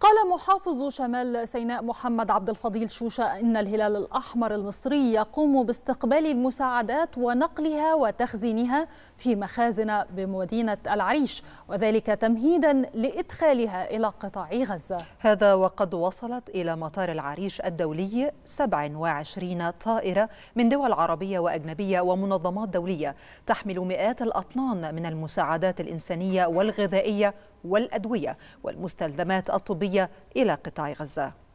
قال محافظ شمال سيناء محمد عبد الفضيل شوشة إن الهلال الأحمر المصري يقوم باستقبال المساعدات ونقلها وتخزينها في مخازن بمدينة العريش وذلك تمهيدا لإدخالها إلى قطاع غزة هذا وقد وصلت إلى مطار العريش الدولي 27 طائرة من دول عربية وأجنبية ومنظمات دولية تحمل مئات الأطنان من المساعدات الإنسانية والغذائية والأدوية والمستلزمات الطبية الدولية إلى قطاع غزة